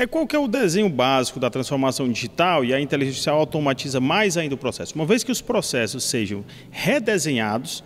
É qual que é o desenho básico da transformação digital e a inteligência artificial automatiza mais ainda o processo? Uma vez que os processos sejam redesenhados,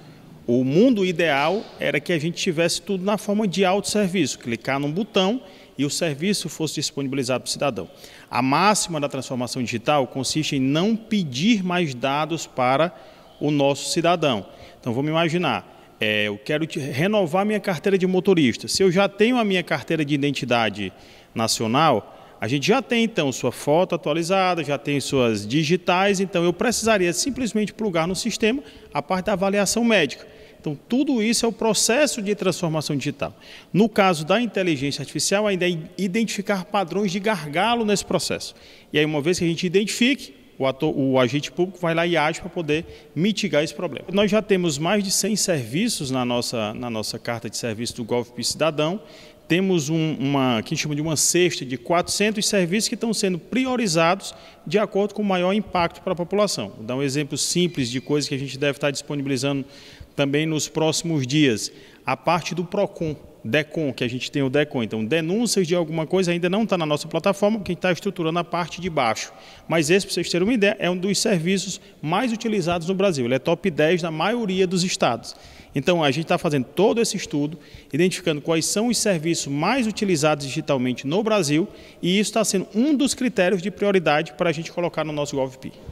o mundo ideal era que a gente tivesse tudo na forma de autosserviço, clicar num botão e o serviço fosse disponibilizado para o cidadão. A máxima da transformação digital consiste em não pedir mais dados para o nosso cidadão. Então vamos imaginar, é, eu quero renovar minha carteira de motorista. Se eu já tenho a minha carteira de identidade nacional, a gente já tem então sua foto atualizada, já tem suas digitais, então eu precisaria simplesmente plugar no sistema a parte da avaliação médica. Então, tudo isso é o processo de transformação digital. No caso da inteligência artificial, ainda é identificar padrões de gargalo nesse processo. E aí, uma vez que a gente identifique, o, ator, o agente público vai lá e age para poder mitigar esse problema. Nós já temos mais de 100 serviços na nossa, na nossa carta de serviço do GovP Cidadão, temos um, uma, que a gente chama de uma cesta de 400 serviços que estão sendo priorizados de acordo com o maior impacto para a população. Vou dar um exemplo simples de coisas que a gente deve estar disponibilizando também nos próximos dias a parte do PROCON, DECON, que a gente tem o DECON. Então, denúncias de alguma coisa ainda não está na nossa plataforma, porque a gente está estruturando a parte de baixo. Mas esse, para vocês terem uma ideia, é um dos serviços mais utilizados no Brasil. Ele é top 10 na maioria dos estados. Então, a gente está fazendo todo esse estudo, identificando quais são os serviços mais utilizados digitalmente no Brasil, e isso está sendo um dos critérios de prioridade para a gente colocar no nosso GovP.